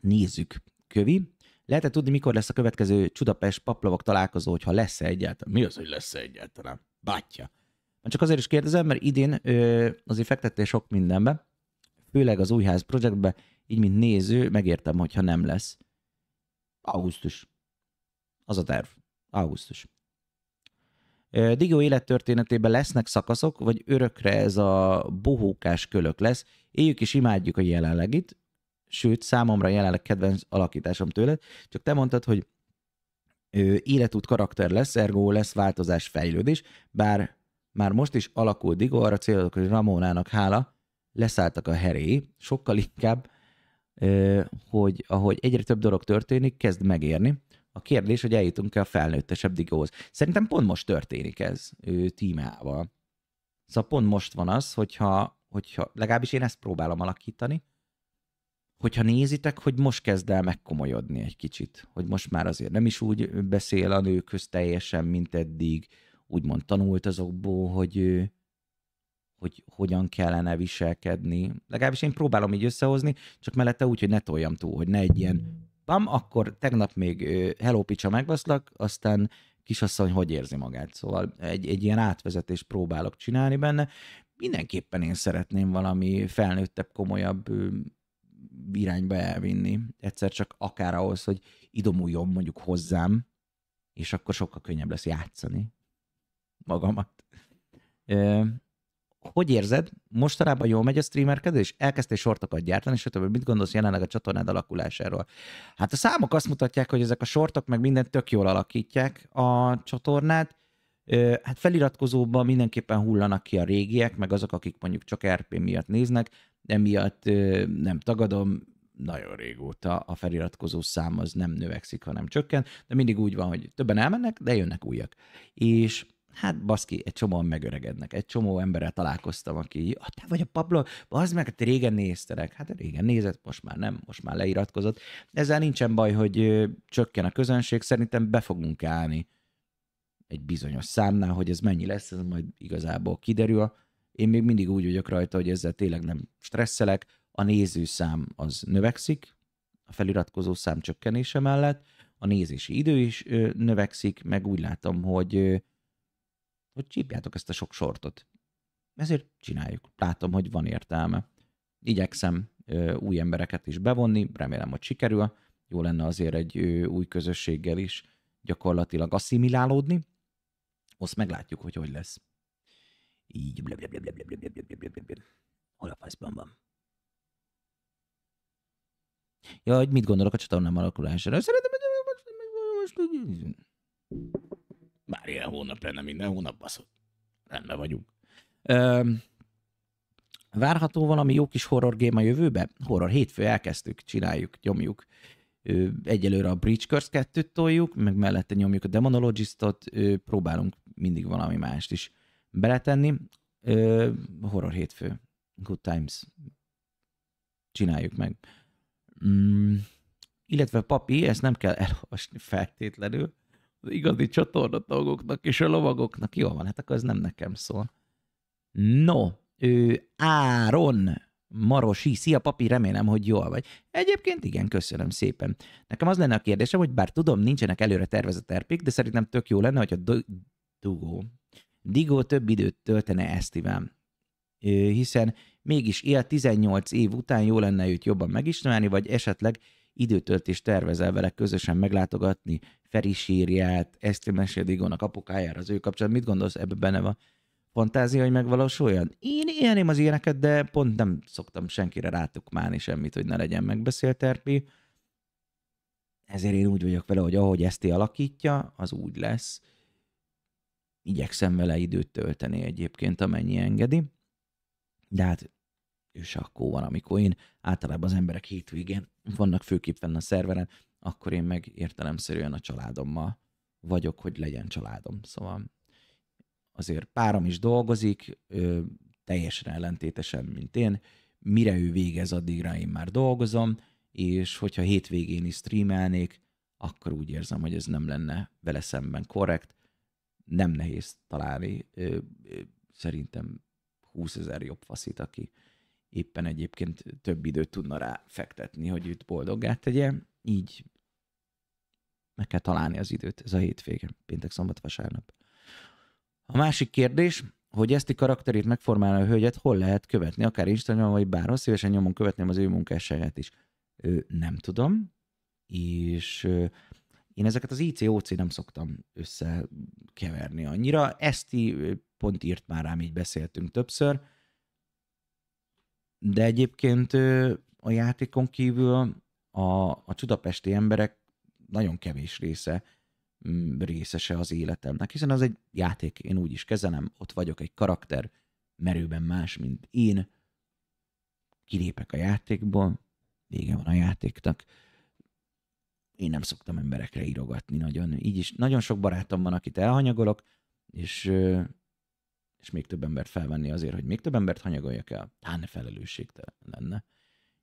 nézzük, kövi. Lehet tudni, mikor lesz a következő Csudapest paplovak találkozó, hogyha lesz-e egyáltalán? Mi az, hogy lesz-e egyáltalán? Bátya. Már csak azért is kérdezem, mert idén ö, azért fektettél sok mindenbe, főleg az újház projektbe, így mint néző, megértem, hogyha nem lesz. Augusztus. Az a terv. Augusztus. Digo élettörténetében lesznek szakaszok, vagy örökre ez a bohókás kölök lesz. Éljük is imádjuk a jelenlegit, sőt, számomra jelenleg kedvenc alakításom tőle, csak te mondtad, hogy életút karakter lesz, ergo lesz változás, fejlődés, bár már most is alakul Digo, arra célodok, hogy Ramónának hála, leszálltak a heré, sokkal inkább, hogy ahogy egyre több dolog történik, kezd megérni, a kérdés, hogy eljutunk-e a felnőttesebb digóhoz. Szerintem pont most történik ez ő tímával. Szóval pont most van az, hogyha, hogyha legalábbis én ezt próbálom alakítani, hogyha nézitek, hogy most kezd el megkomolyodni egy kicsit, hogy most már azért nem is úgy beszél a nőköz teljesen, mint eddig, úgymond tanult azokból, hogy, hogy hogyan kellene viselkedni. Legalábbis én próbálom így összehozni, csak mellette úgy, hogy ne toljam túl, hogy ne egy ilyen bam, akkor tegnap még hello picsa megbaszlak, aztán kisasszony hogy érzi magát. Szóval egy, egy ilyen átvezetés próbálok csinálni benne. Mindenképpen én szeretném valami felnőttebb, komolyabb irányba elvinni. Egyszer csak akár ahhoz, hogy idomuljon mondjuk hozzám, és akkor sokkal könnyebb lesz játszani magamat hogy érzed, mostanában jól megy a streamerkedés? Elkezdtél sortokat gyártani, stb. Mit gondolsz jelenleg a csatornád alakulásáról? Hát a számok azt mutatják, hogy ezek a sortok meg mindent tök jól alakítják a csatornát. Hát feliratkozóban mindenképpen hullanak ki a régiek, meg azok, akik mondjuk csak RP miatt néznek, emiatt nem tagadom, nagyon régóta a feliratkozó szám az nem növekszik, hanem csökken, de mindig úgy van, hogy többen elmennek, de jönnek újak. És Hát baszki, egy csomóan megöregednek. Egy csomó emberrel találkoztam, aki, ja, te vagy a Pablo, az meg, te hát régen néztelek. Hát régen nézett, most már nem, most már leiratkozott. Ezzel nincsen baj, hogy csökken a közönség, szerintem be fogunk állni egy bizonyos számnál, hogy ez mennyi lesz, ez majd igazából kiderül. Én még mindig úgy vagyok rajta, hogy ezzel tényleg nem stresszelek, a nézőszám az növekszik, a feliratkozó szám csökkenése mellett, a nézési idő is növekszik, meg úgy látom, hogy hogy csípjátok ezt a sok sortot. Ezért csináljuk. Látom, hogy van értelme. Igyekszem ö, új embereket is bevonni, remélem, hogy sikerül. Jó lenne azért egy ö, új közösséggel is gyakorlatilag asszimilálódni. Azt meglátjuk, hogy hogy lesz. Így hol a faszban van. Ja, hogy mit gondolok a csatornám alakulására? Szeretem, hogy most... Már ilyen hónap lenne minden hónap, baszott. Rendben vagyunk. Ö, várható valami jó kis horror game a jövőbe? Horror hétfő elkezdtük, csináljuk, nyomjuk. Ö, egyelőre a Breach Curse 2-t toljuk, meg mellette nyomjuk a Demonologistot, ö, próbálunk mindig valami mást is beletenni. Ö, horror hétfő. Good times. Csináljuk meg. Mm, illetve papi, ezt nem kell elolvasni feltétlenül, igazi csatornatagoknak és a lovagoknak. Jó van, hát akkor ez nem nekem szól. No, ő Áron Marosi. Szia, papi, remélem, hogy jól vagy. Egyébként igen, köszönöm szépen. Nekem az lenne a kérdésem, hogy bár tudom, nincsenek előre tervezett erpik, de szerintem tök jó lenne, hogy a dugó, digó több időt töltene Esztiván. Hiszen mégis él 18 év után jó lenne őt jobban megismerni, vagy esetleg időtöltést tervezel vele közösen meglátogatni, Feri sírját, Eszti Mesédigónak apukájára az ő kapcsolat. Mit gondolsz, ebben? benne van fantázia, hogy megvalósuljon? Én élném az ilyeneket, de pont nem szoktam senkire rátukmálni semmit, hogy ne legyen megbeszélt terpi. Ezért én úgy vagyok vele, hogy ahogy Eszti alakítja, az úgy lesz. Igyekszem vele időt tölteni egyébként, amennyi engedi. De hát és akkor van, amikor én általában az emberek hétvégén vannak főképpen a szerveren, akkor én meg értelemszerűen a családommal vagyok, hogy legyen családom. Szóval azért párom is dolgozik, ö, teljesen ellentétesen, mint én. Mire ő végez, addigra én már dolgozom, és hogyha hétvégén is streamelnék, akkor úgy érzem, hogy ez nem lenne vele szemben korrekt. Nem nehéz találni ö, ö, szerintem 20 ezer jobb faszit, aki éppen egyébként több időt tudna rá fektetni, hogy őt boldoggá tegye. Így meg kell találni az időt, ez a hétvége, péntek, szombat, vasárnap. A másik kérdés, hogy ezt a karakterét megformálni a hölgyet hol lehet követni, akár Instagramon, vagy bárhol, szívesen nyomon követném az ő munkásságát is. Ő, nem tudom, és ö, én ezeket az ICOC nem szoktam összekeverni annyira. Eszti pont írt már rám, így beszéltünk többször, de egyébként ö, a játékon kívül a, a csudapesti emberek nagyon kevés része mm, részese az életemnek, hiszen az egy játék, én úgy is kezelem, ott vagyok egy karakter, merőben más, mint én, kilépek a játékból, vége van a játéknak. Én nem szoktam emberekre írogatni nagyon. Így is nagyon sok barátom van, akit elhanyagolok, és, és még több embert felvenni azért, hogy még több embert hanyagoljak el. Hát felelősségtelen lenne.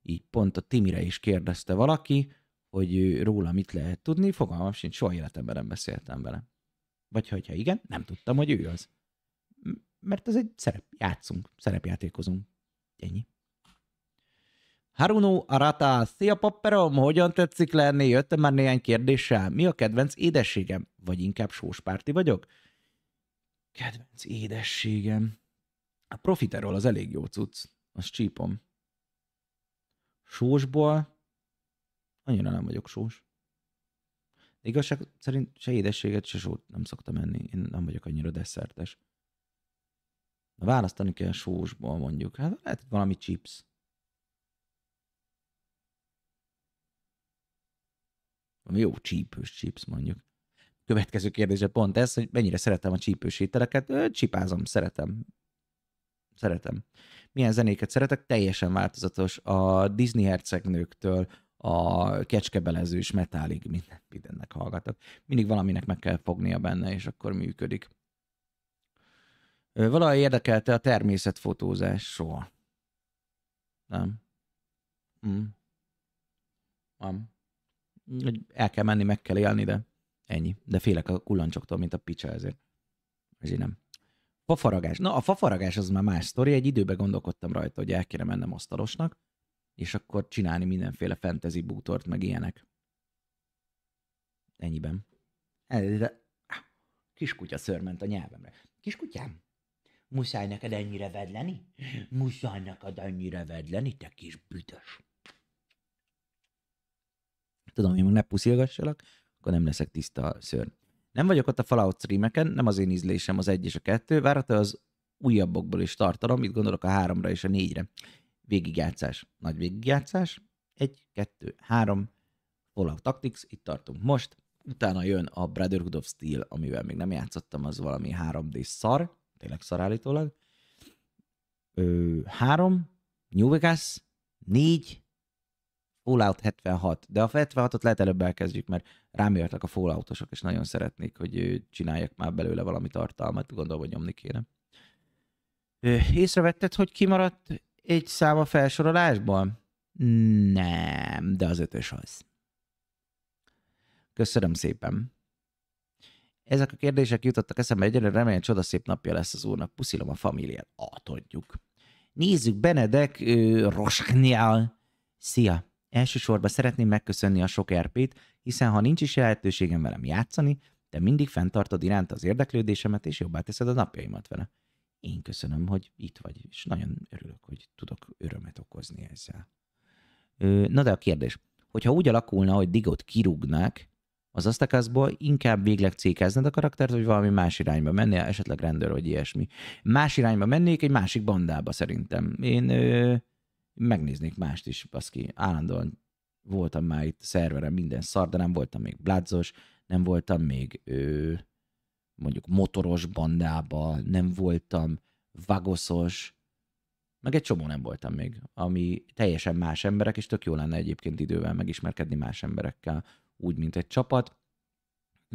Így pont a Timire is kérdezte valaki, hogy róla mit lehet tudni, fogalmam sincs, soha életemben nem beszéltem vele. Vagy hogyha igen, nem tudtam, hogy ő az. Mert ez egy szerep, játszunk, szerepjátékozunk. Ennyi. Haruno Arata, szia papperom, hogyan tetszik lenni? Jöttem már néhány kérdéssel. Mi a kedvenc édességem? Vagy inkább sóspárti vagyok? Kedvenc édességem. A profiterol az elég jó cucc. Azt csípom. Sósból Annyira nem vagyok sós. De igazság szerint se édességet, se sót nem szoktam enni. Én nem vagyok annyira desszertes. Na, választani kell sósból mondjuk. Hát lehet itt valami chips. Valami jó csípős chips mondjuk. Következő kérdése pont ez, hogy mennyire szeretem a csípős ételeket. csipázom, szeretem. Szeretem. Milyen zenéket szeretek? Teljesen változatos. A Disney hercegnőktől, a kecskebelezős metálig minden, mindennek hallgatok. Mindig valaminek meg kell fognia benne, és akkor működik. Valahogy érdekelte a természetfotózás? Soha. Nem. hm Nem. El kell menni, meg kell élni, de ennyi. De félek a kullancsoktól, mint a picsa ezért. Ezért nem. Fafaragás. Na, a fafaragás az már más sztori. Egy időben gondolkodtam rajta, hogy el kéne mennem asztalosnak és akkor csinálni mindenféle fantasy bútort, meg ilyenek. Ennyiben. De, kiskutya szörment a nyelvemre. Kiskutyám, muszáj neked ennyire vedleni? Muszáj neked ennyire vedleni, te kis büdös. Tudom, hogy meg ne puszilgassalak, akkor nem leszek tiszta a szörny. Nem vagyok ott a Fallout streameken, nem az én ízlésem az egy és a kettő, várható az újabbokból is tartalom, mit gondolok a háromra és a négyre végigjátszás, nagy végigjátszás, egy, kettő, három, Fallout Tactics, itt tartunk most, utána jön a Brotherhood of Steel, amivel még nem játszottam, az valami 3D szar, tényleg szar állítólag, Ö, három, New Vegas, négy, Fallout 76, de a 76-ot lehet előbb elkezdjük, mert rám jöttek a Falloutosok, és nagyon szeretnék, hogy csináljak már belőle valami tartalmat, gondolom, hogy nyomni kéne. Észrevetted, hogy kimaradt egy szám a felsorolásban? Nem, de az ötös az. Köszönöm szépen. Ezek a kérdések jutottak eszembe, egyelőre remélem csodaszép napja lesz az úrnak. Puszilom a familiát. Atodjuk. Nézzük, Benedek Rosknyál. Szia! Elsősorban szeretném megköszönni a sok RP-t, hiszen ha nincs is lehetőségem velem játszani, de mindig fenntartod iránt az érdeklődésemet, és jobbá teszed a napjaimat vele. Én köszönöm, hogy itt vagy, és nagyon örülök, hogy tudok örömet okozni ezzel. Na de a kérdés, hogyha úgy alakulna, hogy Digot kirúgnák, az Aztakaszból inkább végleg cékezned a karaktert, vagy valami más irányba mennél, esetleg rendőr vagy ilyesmi. Más irányba mennék, egy másik bandába szerintem. Én ö, megnéznék mást is, baszki. Állandóan voltam már itt szerveren minden szar, de nem voltam még bladzos, nem voltam még ö, mondjuk motoros bandába, nem voltam vagoszos, meg egy csomó nem voltam még, ami teljesen más emberek, és tök jó lenne egyébként idővel megismerkedni más emberekkel, úgy, mint egy csapat.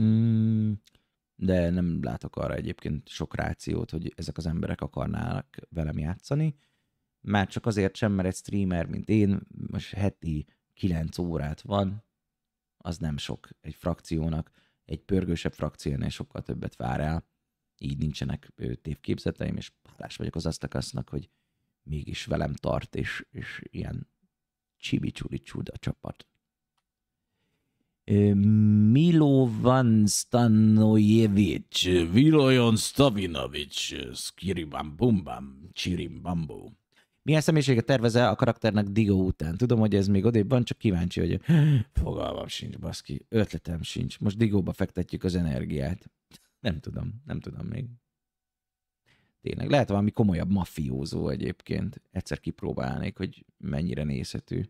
Mm, de nem látok arra egyébként sok rációt, hogy ezek az emberek akarnának velem játszani. Már csak azért sem, mert egy streamer, mint én, most heti 9 órát van, az nem sok egy frakciónak egy pörgősebb frakciónál sokkal többet vár el, így nincsenek tévképzeteim, és hálás vagyok az Aztakasznak, hogy mégis velem tart, és, és ilyen csuri csúda csapat. Milovan Stanojevic, Vilojon Stavinovic, Skiribam Bumbam, Bambum. Milyen személyiséget tervezel a karakternek Digo után? Tudom, hogy ez még odébb van, csak kíváncsi vagyok. Fogalmam sincs, baszki. Ötletem sincs. Most Digóba fektetjük az energiát. Nem tudom, nem tudom még. Tényleg, lehet valami komolyabb mafiózó egyébként. Egyszer kipróbálnék, hogy mennyire nézhető.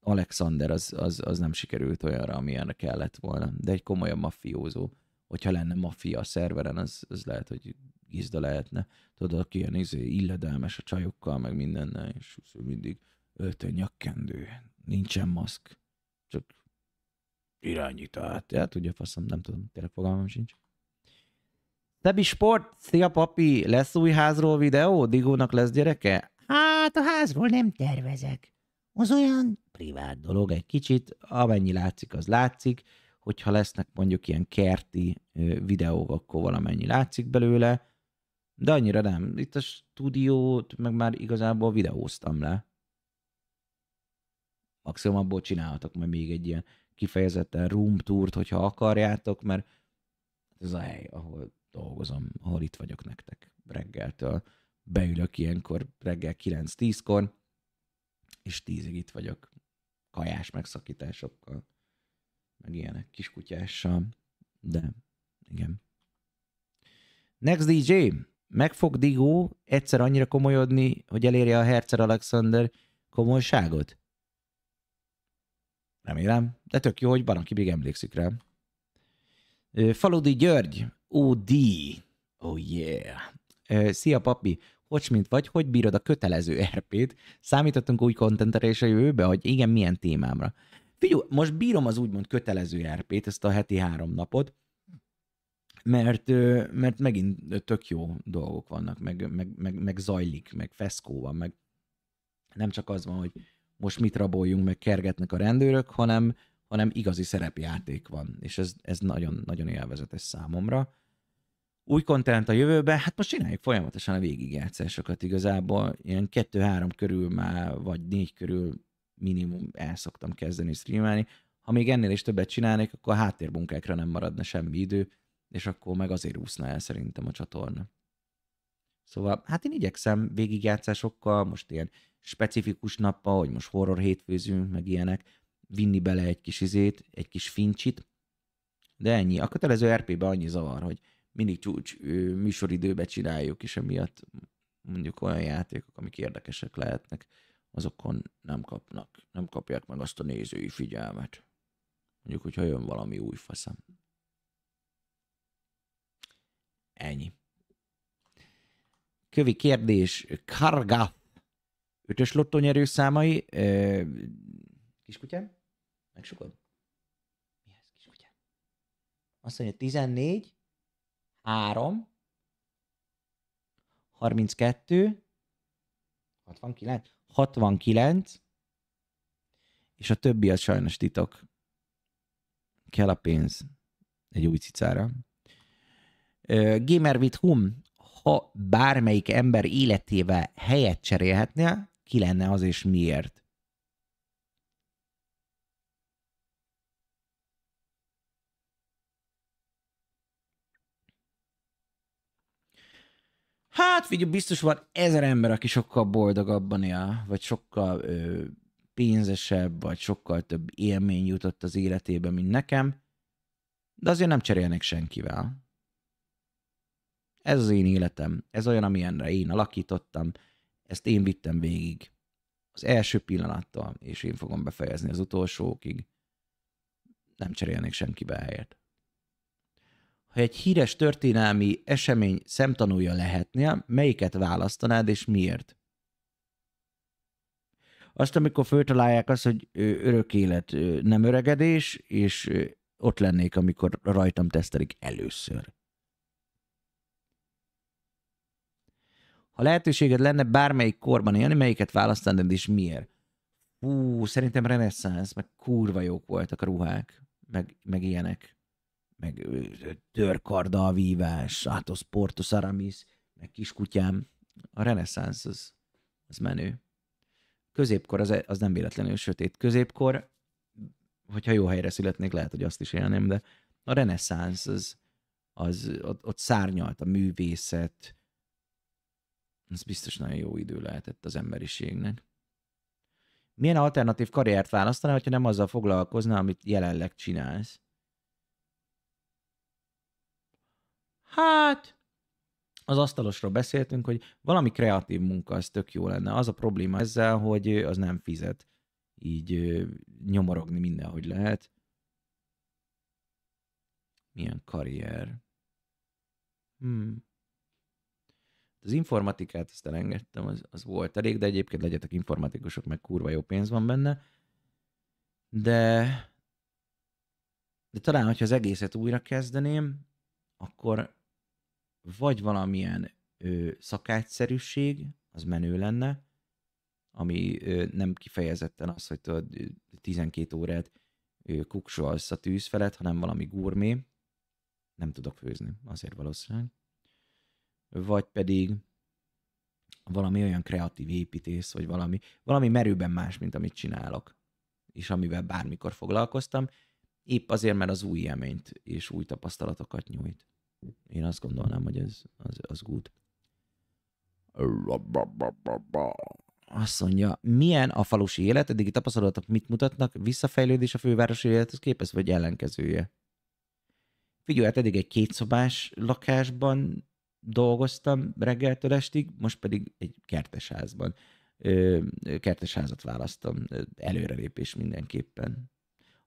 Alexander az, az, az nem sikerült olyanra, amilyenre kellett volna, de egy komolyabb mafiózó. Hogyha lenne maffia a szerveren, az, az lehet, hogy gizda lehetne. Tudod, aki ilyen izé, illedelmes a csajokkal, meg mindennel, és mindig öltön nyakkendő, nincsen maszk, csak irányít át. Ja, tudja, faszom, nem tudom, tényleg fogalmam sincs. Tebi Sport, szia papi, lesz új házról videó? Digónak lesz gyereke? Hát a házról nem tervezek. Az olyan privát dolog egy kicsit, amennyi látszik, az látszik. Hogyha lesznek mondjuk ilyen kerti videók, akkor valamennyi látszik belőle. De annyira nem. Itt a stúdiót meg már igazából videóztam le. Maximum abból csinálhatok majd még egy ilyen kifejezetten room tourt, hogyha akarjátok, mert ez a hely, ahol dolgozom, ahol itt vagyok nektek reggeltől. Beülök ilyenkor reggel 9-10-kor, és 10-ig itt vagyok kajás megszakításokkal, meg ilyenek kiskutyással, de igen. Next DJ! meg fog Digó egyszer annyira komolyodni, hogy elérje a Hercer Alexander komolyságot? Remélem, de tök jó, hogy valaki még emlékszik rá. Faludi György, OD. Oh yeah. Szia papi, hogy mint vagy, hogy bírod a kötelező RP-t? Számítottunk új kontentre és a jövőbe, hogy igen, milyen témámra. Figyelj, most bírom az úgymond kötelező RP-t, ezt a heti három napot, mert, mert megint tök jó dolgok vannak, meg, meg, meg, meg zajlik, meg feszkó van, meg nem csak az van, hogy most mit raboljunk, meg kergetnek a rendőrök, hanem, hanem igazi szerepjáték van, és ez, ez nagyon, nagyon élvezetes számomra. Új kontent a jövőben. hát most csináljuk folyamatosan a végigjátszásokat igazából, ilyen kettő-három körül már, vagy négy körül minimum el szoktam kezdeni streamelni. Ha még ennél is többet csinálnék, akkor a háttérbunkákra nem maradna semmi idő, és akkor meg azért úszna el szerintem a csatorna. Szóval, hát én igyekszem végigjátszásokkal, most ilyen specifikus nappa, hogy most horror hétfőzünk, meg ilyenek, vinni bele egy kis izét, egy kis fincsit, de ennyi. A kötelező rp be annyi zavar, hogy mindig csúcs műsoridőbe csináljuk, és emiatt mondjuk olyan játékok, amik érdekesek lehetnek, azokon nem kapnak, nem kapják meg azt a nézői figyelmet. Mondjuk, hogyha jön valami új faszam. Ennyi. Kövi kérdés. Karga. Ötös lottó nyerő számai. Kiskutyám? Megsukod? Mi ez, kiskutyám? Azt mondja, 14, 3, 32, 69, 69, és a többi az sajnos titok. Kell a pénz egy új cicára. Gamer with whom, ha bármelyik ember életével helyet cserélhetnél, ki lenne az és miért? Hát figyelj, biztos van ezer ember, aki sokkal boldogabban él, vagy sokkal ö, pénzesebb, vagy sokkal több élmény jutott az életébe, mint nekem, de azért nem cserélnek senkivel. Ez az én életem, ez olyan, amilyenre én alakítottam, ezt én vittem végig az első pillanattal, és én fogom befejezni az utolsókig. Nem cserélnék senkibe helyet. Ha egy híres történelmi esemény szemtanúja lehetnél, melyiket választanád és miért? Azt, amikor föltalálják azt, hogy örök élet, nem öregedés, és ott lennék, amikor rajtam tesztelik először. Ha lehetőséged lenne bármelyik korban élni, melyiket választanád és miért? Hú, szerintem reneszánsz, meg kurva jók voltak a ruhák, meg, meg ilyenek. Meg törkarda a vívás, hát Atos Portos Aramis, meg kiskutyám. A reneszánsz az, az menő. Középkor az, az nem véletlenül sötét. Középkor, hogyha jó helyre születnék, lehet, hogy azt is élném, de a reneszánsz az, az ott, ott szárnyalt a művészet, ez biztos nagyon jó idő lehetett az emberiségnek. Milyen alternatív karriert választanál, ha nem azzal foglalkozna, amit jelenleg csinálsz? Hát, az asztalosról beszéltünk, hogy valami kreatív munka, az tök jó lenne. Az a probléma ezzel, hogy az nem fizet. Így nyomorogni mindenhogy lehet. Milyen karrier? Hmm. Az informatikát azt elengedtem, az, az volt elég, de egyébként legyetek informatikusok, meg kurva jó pénz van benne. De, de talán, hogyha az egészet újra kezdeném, akkor vagy valamilyen ö, szakácszerűség, az menő lenne, ami ö, nem kifejezetten az, hogy tudod, 12 órát kuksolsz a tűz felett, hanem valami gurmé. Nem tudok főzni, azért valószínűleg vagy pedig valami olyan kreatív építész, vagy valami, valami merőben más, mint amit csinálok, és amivel bármikor foglalkoztam, épp azért, mert az új élményt és új tapasztalatokat nyújt. Én azt gondolnám, hogy ez az, az good. Azt mondja, milyen a falusi élet, eddigi tapasztalatok mit mutatnak, visszafejlődés a fővárosi élethez képest, vagy ellenkezője? Figyelj, hát eddig egy kétszobás lakásban dolgoztam reggeltől estig, most pedig egy kertesházban. Kertesházat választom. Előrelépés mindenképpen.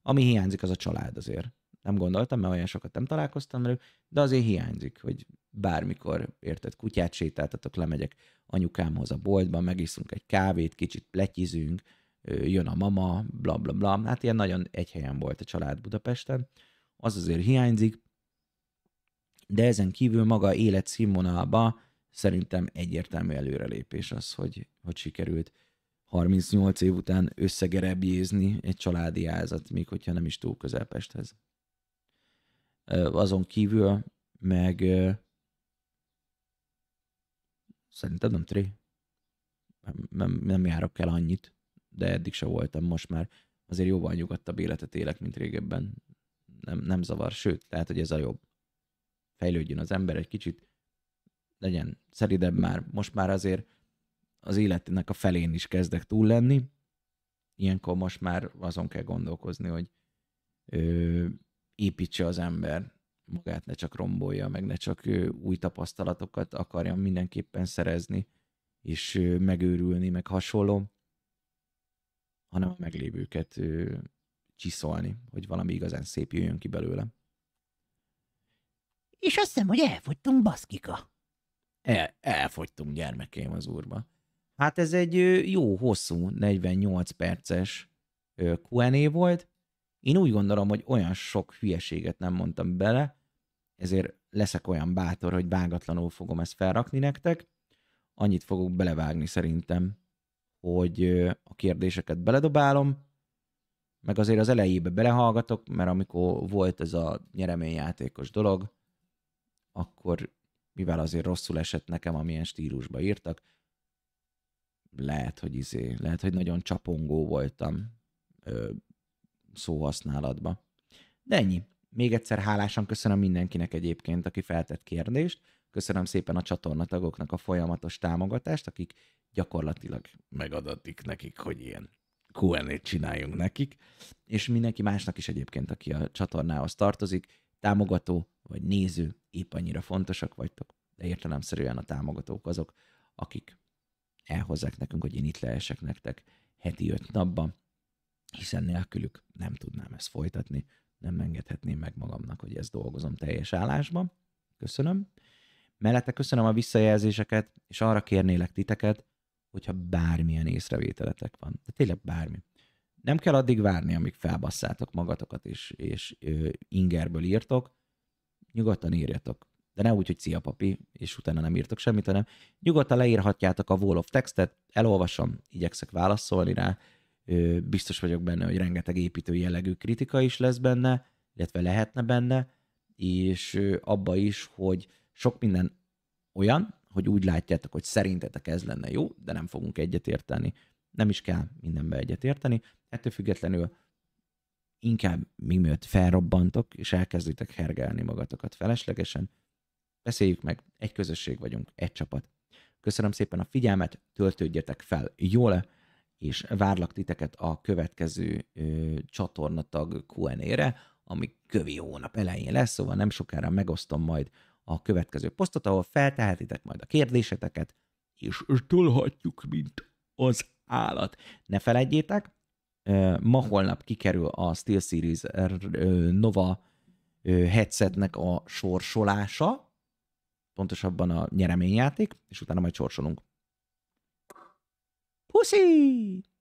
Ami hiányzik, az a család azért. Nem gondoltam, mert olyan sokat nem találkoztam velük, de azért hiányzik, hogy bármikor, érted, kutyát sétáltatok, lemegyek anyukámhoz a boltban, megiszunk egy kávét, kicsit pletyizünk, jön a mama, bla bla bla. Hát ilyen nagyon egy helyen volt a család Budapesten. Az azért hiányzik, de ezen kívül maga élet színvonalba szerintem egyértelmű előrelépés az, hogy, hogy sikerült 38 év után összegerebjézni egy családi házat, még hogyha nem is túl közel Pesthez. Azon kívül meg szerintem nem tré, Nem, nem járok el annyit, de eddig se voltam most már. Azért jóval nyugodtabb életet élek, mint régebben. Nem, nem zavar, sőt, lehet, hogy ez a jobb fejlődjön az ember egy kicsit, legyen szeridebb már, most már azért az életnek a felén is kezdek túl lenni, ilyenkor most már azon kell gondolkozni, hogy ö, építse az ember magát, ne csak rombolja, meg ne csak ö, új tapasztalatokat akarja mindenképpen szerezni, és ö, megőrülni, meg hasonló, hanem a meglévőket ö, csiszolni, hogy valami igazán szép jöjjön ki belőle. És azt hiszem, hogy elfogytunk, baszkika. El, elfogytunk gyermekém az úrba. Hát ez egy jó hosszú, 48 perces Q&A volt. Én úgy gondolom, hogy olyan sok hülyeséget nem mondtam bele, ezért leszek olyan bátor, hogy vágatlanul fogom ezt felrakni nektek. Annyit fogok belevágni szerintem, hogy a kérdéseket beledobálom, meg azért az elejébe belehallgatok, mert amikor volt ez a nyereményjátékos dolog, akkor mivel azért rosszul esett nekem, amilyen stílusba írtak, lehet, hogy izé, lehet, hogy nagyon csapongó voltam ö, szóhasználatba. De ennyi. Még egyszer hálásan köszönöm mindenkinek egyébként, aki feltett kérdést. Köszönöm szépen a csatornatagoknak a folyamatos támogatást, akik gyakorlatilag megadatik nekik, hogy ilyen Q&A-t csináljunk nekik, és mindenki másnak is egyébként, aki a csatornához tartozik támogató vagy néző épp annyira fontosak vagytok, de értelemszerűen a támogatók azok, akik elhozzák nekünk, hogy én itt leesek nektek heti öt napban, hiszen nélkülük nem tudnám ezt folytatni, nem engedhetném meg magamnak, hogy ezt dolgozom teljes állásban. Köszönöm. Mellette köszönöm a visszajelzéseket, és arra kérnélek titeket, hogyha bármilyen észrevételetek van. De tényleg bármi. Nem kell addig várni, amíg felbasszátok magatokat, és, és ö, ingerből írtok. Nyugodtan írjatok. De ne úgy, hogy szia papi, és utána nem írtok semmit, hanem nyugodtan leírhatjátok a wall of textet, elolvasom, igyekszek válaszolni rá, ö, biztos vagyok benne, hogy rengeteg építő jellegű kritika is lesz benne, illetve lehetne benne, és ö, abba is, hogy sok minden olyan, hogy úgy látjátok, hogy szerintetek ez lenne jó, de nem fogunk egyetérteni nem is kell mindenbe egyet érteni. Ettől függetlenül inkább még mielőtt felrobbantok, és elkezditek hergelni magatokat feleslegesen, beszéljük meg, egy közösség vagyunk, egy csapat. Köszönöm szépen a figyelmet, töltődjetek fel jól, és várlak titeket a következő ö, csatornatag Q&A-re, ami kövi hónap elején lesz, szóval nem sokára megosztom majd a következő posztot, ahol feltehetitek majd a kérdéseteket, és tolhatjuk, mint az állat. Ne felejtjétek, ma holnap kikerül a SteelSeries Nova headsetnek a sorsolása, pontosabban a nyereményjáték, és utána majd sorsolunk. Puszi!